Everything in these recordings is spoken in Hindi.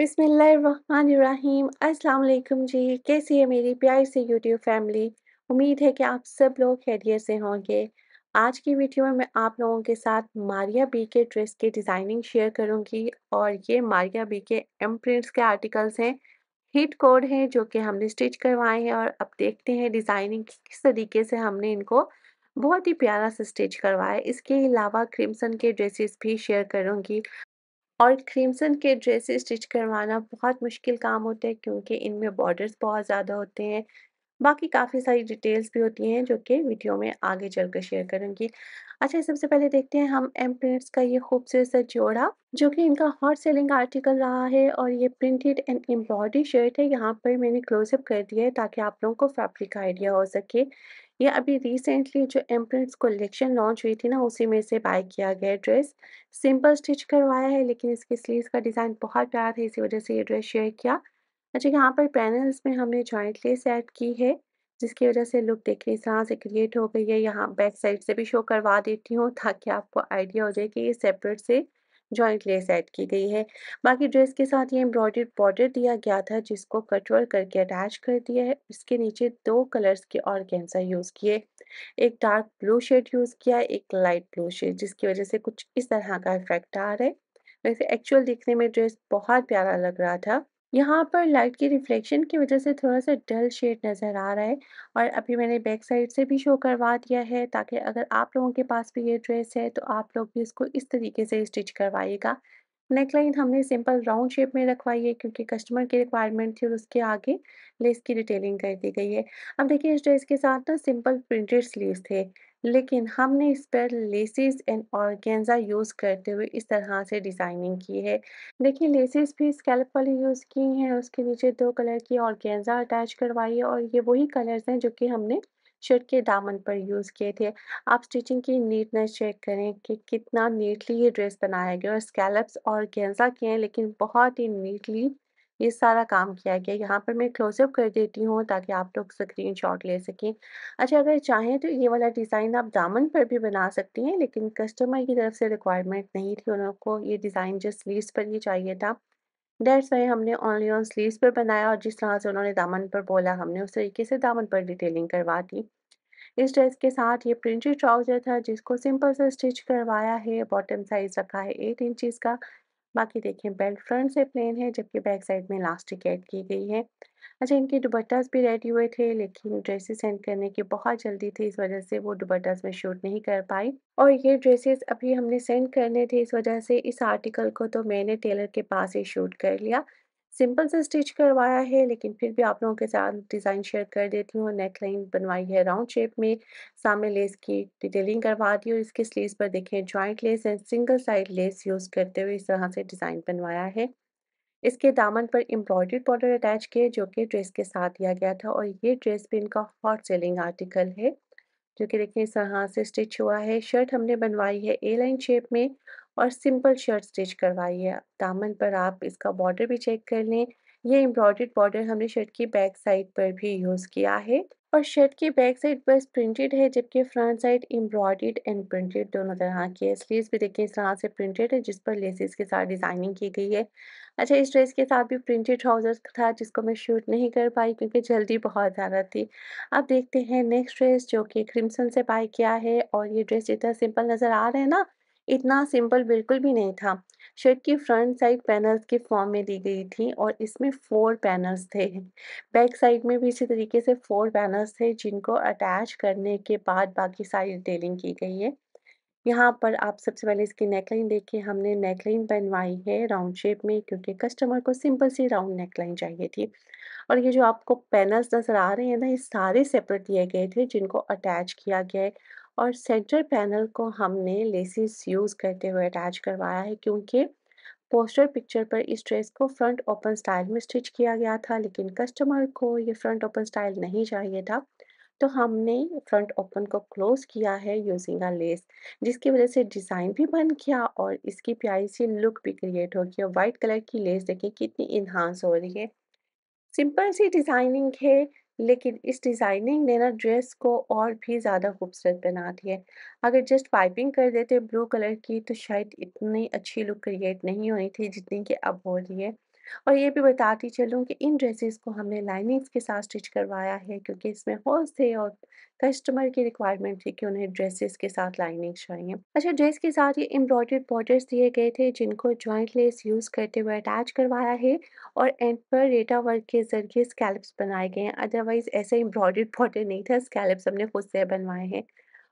बिसमीम अस्सलाम जी कैसी है मेरी प्यारी से यूट्यूब फैमिली उम्मीद है कि आप सब लोग खैरियत से होंगे आज की वीडियो में मैं आप लोगों के साथ मारिया बी के ड्रेस के डिज़ाइनिंग शेयर करूंगी और ये मारिया बी के एम प्रिंट्स के आर्टिकल्स हैं हिट कोड हैं जो कि हमने स्टिच करवाए हैं और अब देखते हैं डिज़ाइनिंग किस तरीके से हमने इनको बहुत ही प्यारा से स्टिच करवाया इसके अलावा क्रिम्सन के ड्रेसेस भी शेयर करूंगी और क्रीमसन के ड्रेसेस स्टिच करवाना बहुत मुश्किल काम होता है क्योंकि इनमें बॉर्डर्स बहुत ज़्यादा होते हैं बाकी काफ़ी सारी डिटेल्स भी होती हैं जो कि वीडियो में आगे चल कर शेयर करूँगी अच्छा सबसे पहले देखते हैं हम एम प्रिंट्स का ये खूबसूरत सा जोड़ा जो कि इनका हॉट सेलिंग आर्टिकल रहा है और ये प्रिंटेड एंड एम्ब्रॉयडरी शर्ट है यहाँ पर मैंने क्लोजअप कर दिया है ताकि आप लोगों को फैब्रिक का आइडिया हो सके ये अभी रिसेंटली जो एम्प्रेंट्स कलेक्शन लॉन्च हुई थी ना उसी में से बाय किया गया ड्रेस सिंपल स्टिच करवाया है लेकिन इसके स्लीव का डिज़ाइन बहुत प्यार है इसी वजह से ये ड्रेस शेयर किया अच्छा यहाँ पर पैनल्स में हमने जॉइंटली सेट की है जिसकी वजह से लुक देखिए इस तरह से क्रिएट हो गई है यहाँ बैक साइड से भी शो करवा देती हूँ ताकि आपको आइडिया हो जाए कि ये सेपरेट से जॉइंटली सेट की गई है बाकी ड्रेस के साथ ये एम्ब्रॉयडर्ड बॉर्डर दिया गया था जिसको कटवर करके अटैच कर दिया है इसके नीचे दो कलर्स के और कैंसर यूज़ किए एक डार्क ब्लू शेड यूज़ किया एक लाइट ब्लू शेड जिसकी वजह से कुछ इस तरह का इफेक्ट आ रहा है वैसे एक्चुअल दिखने में ड्रेस बहुत प्यारा लग रहा था यहाँ पर लाइट की रिफ्लेक्शन की वजह से थोड़ा सा डल शेड नज़र आ रहा है और अभी मैंने बैक साइड से भी शो करवा दिया है ताकि अगर आप लोगों के पास भी ये ड्रेस है तो आप लोग भी इसको इस तरीके से स्टिच करवाइएगा नेकलाइन हमने सिंपल राउंड शेप में रखवाई है क्योंकि कस्टमर की रिक्वायरमेंट थी और उसके आगे लेस की डिटेलिंग कर दी गई है अब देखिए इस ड्रेस के साथ ना सिंपल प्रिंटेड स्लीव्स थे लेकिन हमने इस पर लेसिस एंड ऑर्गेंजा यूज़ करते हुए इस तरह से डिज़ाइनिंग की है देखिए लेसिस भी स्कैल्प वाली यूज़ की हैं उसके नीचे दो कलर की ऑर्गेंजा अटैच करवाई है और ये वही कलर्स हैं जो कि हमने शर्ट के दामन पर यूज़ किए थे आप स्टिचिंग की नीटनेस चेक करें कि कितना नीटली ये ड्रेस बनाया गया और स्कैलप्स और गेंजा किए हैं लेकिन बहुत ही नीटली ये सारा काम किया गया यहाँ पर मैं क्लोजअप कर देती हूँ ताकि आप लोग स्क्रीन शॉट ले सकें अच्छा अगर चाहें तो ये वाला डिज़ाइन आप दामन पर भी बना सकती हैं लेकिन कस्टमर की तरफ से रिक्वायरमेंट नहीं थी उनको ये डिज़ाइन जो स्लीव्स पर ही चाहिए था डेट्स वाई हमने ऑनली ऑन स्लीव्स पर बनाया और जिस तरह से उन्होंने दामन पर बोला हमने उस तरीके से दामन पर डिटेलिंग करवा दी इस ड्रेस के साथ ये प्रिंटेड ट्राउज़र था जिसको सिंपल से स्टिच करवाया है बॉटम साइज़ रखा है एट इंचज़ का बाकी देखें बेल्ट फ्रंट से प्लेन है जबकि बैक साइड में इलास्टिक ऐड की गई है अच्छा इनके दुबट्टास भी रेडी हुए थे लेकिन ड्रेसेस सेंड करने की बहुत जल्दी थी इस वजह से वो दुबट्टास में शूट नहीं कर पाई और ये ड्रेसेस अभी हमने सेंड करने थे इस वजह से इस आर्टिकल को तो मैंने टेलर के पास ही शूट कर लिया सिंपल से स्टिच करवाया है लेकिन फिर भी आप लोगों के साथ डिज़ाइन शेयर कर देती हूँ नेक लाइन बनवाई है राउंड शेप में सामने लेस की डिटेलिंग करवा दी और इसके स्लीव पर देखें joint lace and single side lace use करते हुए इस तरह से डिज़ाइन बनवाया है इसके दामन पर एम्ब्रॉयडर्ड बॉर्डर अटैच किए जो कि ड्रेस के साथ दिया गया था और ये ड्रेस भी इनका हॉट सेलिंग आर्टिकल है जो कि देखिए इस तरह से स्टिच हुआ है शर्ट हमने बनवाई है ए लाइन शेप में और सिंपल शर्ट स्टिच करवाई है दामन पर आप इसका बॉर्डर भी चेक कर लें ये एम्ब्रॉयड बॉर्डर हमने शर्ट की बैक साइड पर भी यूज़ किया है और शर्ट की बैक साइड बस प्रिंटेड है जबकि front side embroidered and printed दोनों तरह की है स्लीव्स भी देखिए इस तरह से प्रिंटेड है जिस पर लेसिस के साथ डिज़ाइनिंग की गई है अच्छा इस ड्रेस के साथ भी प्रिंटेड ट्राउजर्स था जिसको मैं शूट नहीं कर पाई क्योंकि जल्दी बहुत ज़्यादा थी अब देखते हैं नेक्स्ट ड्रेस जो कि क्रिम्सन से बाई किया है और ये ड्रेस इतना सिंपल नज़र आ रहा है ना इतना सिंपल बिल्कुल भी नहीं था शर्ट की फ्रंट साइड पैनल्स के फॉर्म में दी गई थी और इसमें फोर पैनल्स थे बैक साइड में भी इसी तरीके से फोर पैनल्स थे जिनको अटैच करने के बाद बाकी सारी डिटेलिंग की गई है यहाँ पर आप सबसे पहले इसकी नेकलाइन देखिए हमने नेकलाइन बनवाई है राउंड शेप में क्योंकि कस्टमर को सिंपल सी राउंड नेकलाइन चाहिए थी और ये जो आपको पैनल्स नज़र आ रहे हैं ना ये सारे सेपरेट दिए गए थे जिनको अटैच किया गया है और सेंटर पैनल को हमने लेसिस यूज़ करते हुए अटैच करवाया है क्योंकि पोस्टर पिक्चर पर इस ड्रेस को फ्रंट ओपन स्टाइल में स्टिच किया गया था लेकिन कस्टमर को ये फ्रंट ओपन स्टाइल नहीं चाहिए था तो हमने फ्रंट ओपन को क्लोज किया है यूजिंग अ लेस जिसकी वजह से डिज़ाइन भी बन गया और इसकी प्यारी सी लुक भी क्रिएट हो गई और वाइट कलर की लेस देखें कितनी इन्हांस हो रही है सिंपल सी डिज़ाइनिंग है लेकिन इस डिज़ाइनिंग ने ना ड्रेस को और भी ज़्यादा खूबसूरत बना दिया है अगर जस्ट पाइपिंग कर देते ब्लू कलर की तो शायद इतनी अच्छी लुक क्रिएट नहीं होनी थी जितनी कि अब हो रही है और ये भी बताती चलूँ कि इन ड्रेसेस को हमने लाइनिंग्स के साथ स्टिच करवाया है क्योंकि इसमें होल्स थे और कस्टमर की रिक्वायरमेंट थी कि उन्हें ड्रेसेस के साथ लाइनिंग चाहिए अच्छा ड्रेस के साथ ये एम्ब्रॉयडर्ड बॉर्डर्स दिए गए थे जिनको ज्वाइंट लेस यूज़ करते हुए अटैच करवाया है और एंड पर रेटा वर्क के ज़रिए स्कैल्प्स बनाए गए हैं अदरवाइज़ ऐसे एम्ब्रॉयडर्ड बॉर्डर नहीं था स्कैल्प्स हमने खुद से बनवाए हैं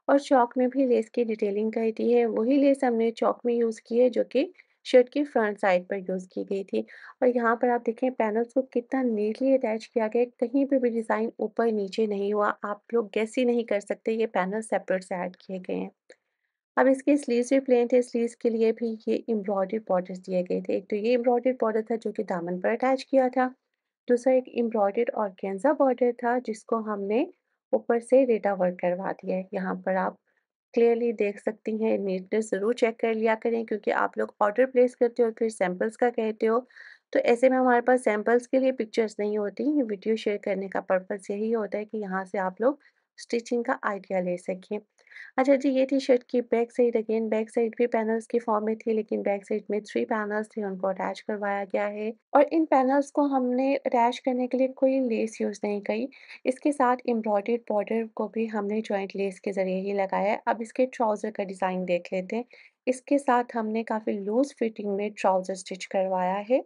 और चौक में भी लेस की डिटेलिंग कर दी है वही लेस हमने चौक में यूज़ की है जो कि शर्ट की फ्रंट साइड पर यूज़ की गई थी और यहाँ पर आप देखें पैनल्स को कितना नीटली अटैच किया गया कहीं पर भी डिज़ाइन ऊपर नीचे नहीं हुआ आप लोग गैस ही नहीं कर सकते ये पैनल सेपरेट से ऐड किए गए हैं अब इसके स्लीव्स भी प्लेन थे स्लीव्स के लिए भी ये एम्ब्रॉयडर्ड बॉर्डर्स दिए गए थे एक तो ये एम्ब्रॉयडर्ड बॉर्डर था जो कि दामन पर अटैच किया था दूसरा एक एम्ब्रॉयडर्ड और गेंजा बॉर्डर था जिसको हमने ऊपर से रेटा वर्क करवा दिया है यहाँ पर आप क्लियरली देख सकती हैं नीटनेस ज़रूर चेक कर लिया करें क्योंकि आप लोग ऑर्डर प्लेस करते हो और फिर सैम्पल्स का कहते हो तो ऐसे में हमारे पास सैम्पल्स के लिए पिक्चर्स नहीं होती वीडियो शेयर करने का पर्पज़ यही होता है कि यहाँ से आप लोग स्टिचिंग का आइडिया ले सकें अच्छा जी ये टी शर्ट की back side again back side भी पैनल्स की फॉर्म में थी लेकिन बैक साइड में थ्री पैनल्स थे उनको अटैच करवाया गया है और इन पैनल्स को हमने अटैच करने के लिए कोई लेस यूज़ नहीं की इसके साथ एम्ब्रॉयड बॉर्डर को भी हमने जॉइंट लेस के ज़रिए ही लगाया है अब इसके ट्राउज़र का डिज़ाइन देख लेते हैं इसके साथ हमने काफ़ी लूज फिटिंग में ट्राउज़र स्टिच करवाया है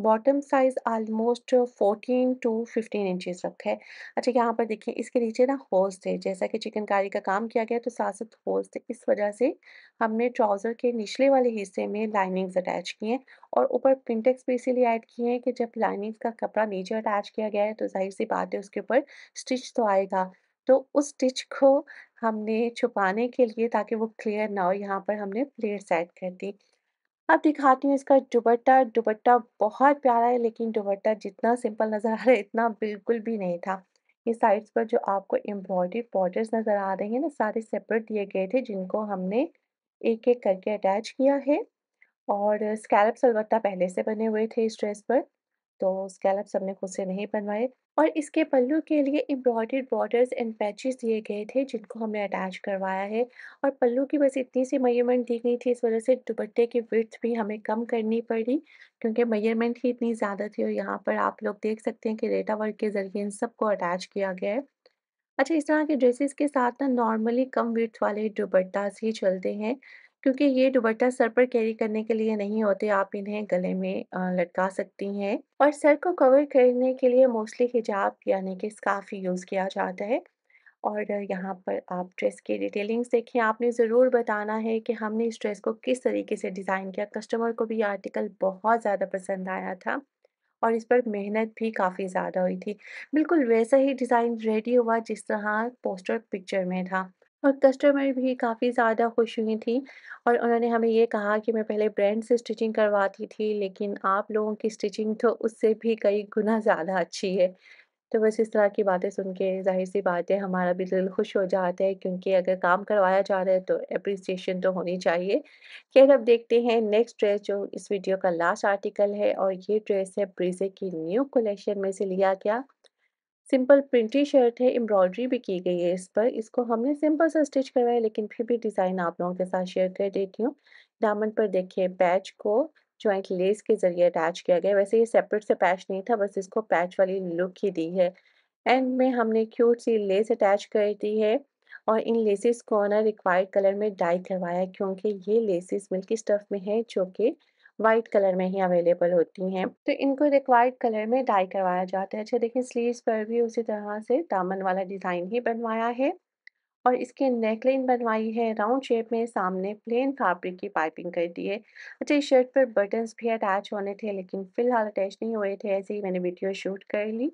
bottom size almost 14 to 15 inches रखा है अच्छा यहाँ पर देखिए इसके नीचे ना होल्स थे जैसा कि चिकनकारी का काम किया गया तो साथ साथ होल्स थे इस वजह से हमने ट्राउज़र के निचले वाले हिस्से में लाइनिंग्स अटैच किए हैं और ऊपर पिंटेक्स भी इसीलिए ऐड किए हैं कि जब लाइनिंग्स का कपड़ा नीचे अटैच किया गया है तो जाहिर सी बात है उसके ऊपर स्टिच तो आएगा तो उस स्टिच को हमने छुपाने के लिए ताकि वो क्लियर ना हो यहाँ पर हमने प्लेट्स ऐड कर दी अब दिखाती हूँ इसका दुबट्टा दुबट्टा बहुत प्यारा है लेकिन दुबट्टा जितना सिंपल नज़र आ रहा है इतना बिल्कुल भी नहीं था ये साइड्स पर जो आपको एम्ब्रॉयडरी बॉर्डर्स नज़र आ रहे हैं ना सारे सेपरेट दिए गए थे जिनको हमने एक एक करके अटैच किया है और स्कैल्प सलबत्ता पहले से बने हुए थे इस ड्रेस पर तो स्कैलप सबने खुद से नहीं बनवाए और इसके पल्लू के लिए एम्ब्रॉयडेड बॉर्डर्स एंड पैचेस दिए गए थे जिनको हमने अटैच करवाया है और पल्लू की बस इतनी सी मयरमेंट दी गई थी इस वजह से दुपट्टे की विर्थ भी हमें कम करनी पड़ी क्योंकि मयरमेंट ही इतनी ज़्यादा थी और यहाँ पर आप लोग देख सकते हैं कि रेटा वर्क के ज़रिए इन सबको अटैच किया गया है अच्छा इस तरह के ड्रेसेस के साथ ना नॉर्मली कम विर्थ वाले दुपट्टा ही चलते हैं क्योंकि ये दुबट्टा सर पर कैरी करने के लिए नहीं होते आप इन्हें गले में लटका सकती हैं और सर को कवर करने के लिए मोस्टली हिजाब यानी कि स्काफ यूज़ किया जाता है और यहाँ पर आप ड्रेस की डिटेलिंग्स देखें आपने ज़रूर बताना है कि हमने इस ड्रेस को किस तरीके से डिज़ाइन किया कस्टमर को भी आर्टिकल बहुत ज़्यादा पसंद आया था और इस पर मेहनत भी काफ़ी ज़्यादा हुई थी बिल्कुल वैसा ही डिज़ाइन रेडी हुआ जिस तरह पोस्टर पिक्चर में था और कस्टमर भी काफ़ी ज़्यादा खुश हुई थी और उन्होंने हमें ये कहा कि मैं पहले ब्रांड से स्टिचिंग करवाती थी लेकिन आप लोगों की स्टिचिंग तो उससे भी कई गुना ज़्यादा अच्छी है तो बस इस तरह की बातें सुन के जाहिर सी बात है हमारा भी दिल खुश हो जाता है क्योंकि अगर काम करवाया जा रहा है तो अप्रिसिएशन तो होनी चाहिए खैर अब देखते हैं नेक्स्ट ड्रेस जो इस वीडियो का लास्ट आर्टिकल है और ये ड्रेस है ब्रिजे की न्यू कलेक्शन में से लिया गया सिंपल प्रिंटी शर्ट है एम्ब्रॉयडरी भी की गई है इस पर इसको हमने सिंपल सा स्टिच करवाया लेकिन फिर भी डिज़ाइन आप लोगों के साथ शेयर कर देती हूँ दामन पर देखिए पैच को ज्वाइंट लेस के ज़रिए अटैच किया गया वैसे ये सेपरेट से पैच नहीं था बस इसको पैच वाली लुक ही दी है एंड में हमने क्यूट सी लेस अटैच कर दी है और इन लेसिस को ना रिक्वायर्ड कलर में डाई करवाया क्योंकि ये लेसिस मिल्की स्टफ़ में है जो कि वाइट कलर में ही अवेलेबल होती हैं तो इनको एक वाइट कलर में डाई करवाया जाता है अच्छा देखिए स्लीव्स पर भी उसी तरह से दामन वाला डिज़ाइन ही बनवाया है और इसके नेकलाइन बनवाई है राउंड शेप में सामने प्लेन फैब्रिक की पाइपिंग कर दी है अच्छा इस शर्ट पर बटन्स भी अटैच होने थे लेकिन फ़िलहाल अटैच नहीं हुए थे ऐसे ही मैंने वीडियो शूट कर ली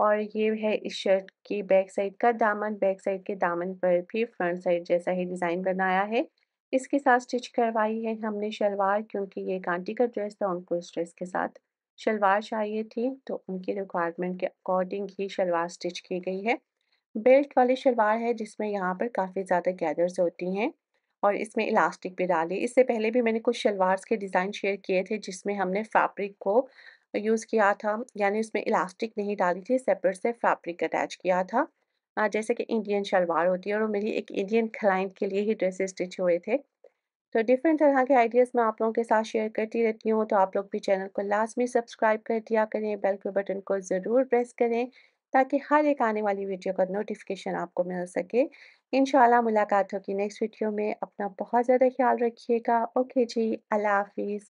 और ये है इस शर्ट की बैक साइड का दामन बैक साइड के दामन पर भी फ्रंट साइड जैसा ही डिज़ाइन बनाया है इसके साथ स्टिच करवाई है हमने शलवार क्योंकि ये कांटी का ड्रेस था उनको इस ड्रेस के साथ शलवार चाहिए थी तो उनकी रिक्वायरमेंट के अकॉर्डिंग ही शलवार स्टिच की गई है बेल्ट वाली शलवार है जिसमें यहाँ पर काफ़ी ज़्यादा गैदर्स होती हैं और इसमें इलास्टिक भी डाली इससे पहले भी मैंने कुछ शलवार्स के डिज़ाइन शेयर किए थे जिसमें हमने फैब्रिक को यूज़ किया था यानी उसमें इलास्टिक नहीं डाली थी सेपरेट से फैब्रिक अटैच किया था जैसे कि इंडियन शलवार होती है और वो मेरी एक इंडियन क्लाइंट के लिए ही ड्रेसेस स्टिच हुए थे तो डिफरेंट तरह के आइडियाज़ मैं आप लोगों के साथ शेयर करती रहती हूँ तो आप लोग भी चैनल को लाजमी सब्सक्राइब कर दिया करें बेल के बटन को ज़रूर प्रेस करें ताकि हर एक आने वाली वीडियो का नोटिफिकेशन आपको मिल सके इन मुलाकात होगी नेक्स्ट वीडियो में अपना बहुत ज़्यादा ख्याल रखिएगा ओके जी अल्लाह हाफिज़